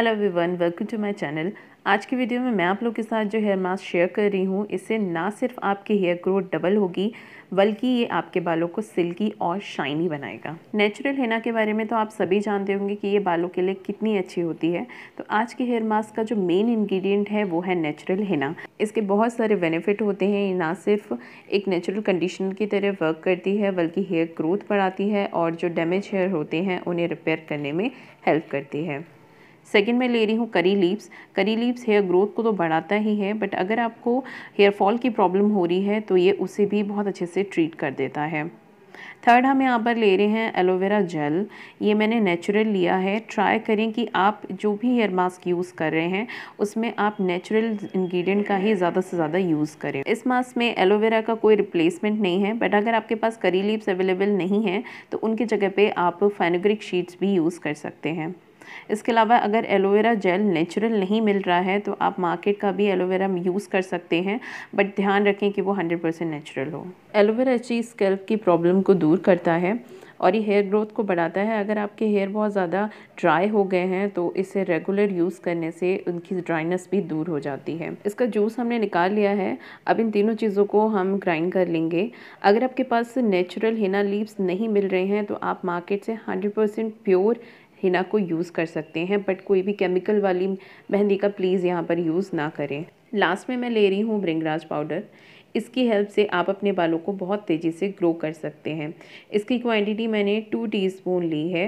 hello everyone welcome to my channel आज की video में मैं आप लोग के साथ जो हेयर मास्क शेयर कर रही हूँ इससे ना सिर्फ आपकी हेयर ग्रोथ डबल होगी बल्कि ये आपके बालों को सिल्की और शाइनी बनाएगा नेचुरल हेना के बारे में तो आप सभी जानते होंगे कि ये बालों के लिए कितनी अच्छी होती है तो आज के हेयर मास्क का जो मेन इन्ग्रीडियंट है वो है नेचुरल हेना इसके बहुत सारे बेनिफिट होते हैं ये ना सिर्फ एक नेचुरल कंडीशन की तरह वर्क करती है बल्कि हेयर ग्रोथ बढ़ाती है और जो डैमेज हेयर होते हैं उन्हें रिपेयर करने में हेल्प करती है सेकेंड मैं ले रही हूँ curry leaves curry leaves hair growth को तो बढ़ाता ही है बट अगर आपको हेयर फॉल की प्रॉब्लम हो रही है तो ये उसे भी बहुत अच्छे से ट्रीट कर देता है थर्ड हम यहाँ पर ले रहे हैं एलोवेरा जेल ये मैंने नेचुरल लिया है ट्राई करें कि आप जो भी हेयर मास्क यूज़ कर रहे हैं उसमें आप नेचुरल इंग्रेडिएंट का ही ज़्यादा से ज़्यादा यूज़ करें इस मास्क में एलोवेरा का कोई रिप्लेसमेंट नहीं है बट अगर आपके पास करी लीव्स अवेलेबल नहीं है तो उनकी जगह पर आप फेनोग्रिक शीट्स भी यूज़ कर सकते हैं इसके अलावा अगर एलोवेरा जेल नेचुरल नहीं मिल रहा है तो आप मार्केट का भी एलोवेरा यूज़ कर सकते हैं बट ध्यान रखें कि वो हंड्रेड परसेंट नेचुरल हो एलोवेरा अच्छी स्कैल्प की प्रॉब्लम को दूर करता है और ये हेयर ग्रोथ को बढ़ाता है अगर आपके हेयर बहुत ज़्यादा ड्राई हो गए हैं तो इसे रेगुलर यूज़ करने से उनकी ड्राइनेस भी दूर हो जाती है इसका जूस हमने निकाल लिया है अब इन तीनों चीज़ों को हम ग्राइंड कर लेंगे अगर आपके पास नेचुरल हिना लीव्स नहीं मिल रहे हैं तो आप मार्केट से 100% प्योर हिना को यूज़ कर सकते हैं बट कोई भी केमिकल वाली मेहंदी का प्लीज़ यहाँ पर यूज़ ना करें लास्ट में मैं ले रही हूँ ब्रिंगराज पाउडर इसकी हेल्प से आप अपने बालों को बहुत तेज़ी से ग्रो कर सकते हैं इसकी क्वांटिटी मैंने टू टीस्पून ली है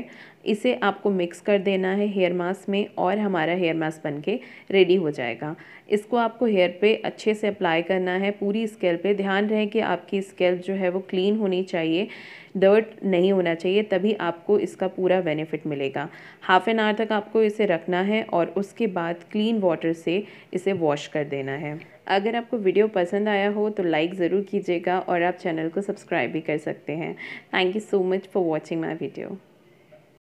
इसे आपको मिक्स कर देना है हेयर मास्क में और हमारा हेयर मास्क बन के रेडी हो जाएगा इसको आपको हेयर पे अच्छे से अप्लाई करना है पूरी स्केल पे ध्यान रहे कि आपकी स्केल जो है वो क्लीन होनी चाहिए डर्ट नहीं होना चाहिए तभी आपको इसका पूरा बेनिफिट मिलेगा हाफ़ एन आवर तक आपको इसे रखना है और उसके बाद क्लीन वाटर से इसे वॉश कर देना है अगर आपको वीडियो पसंद आया हो तो लाइक ज़रूर कीजिएगा और आप चैनल को सब्सक्राइब भी कर सकते हैं thank you so much for watching my video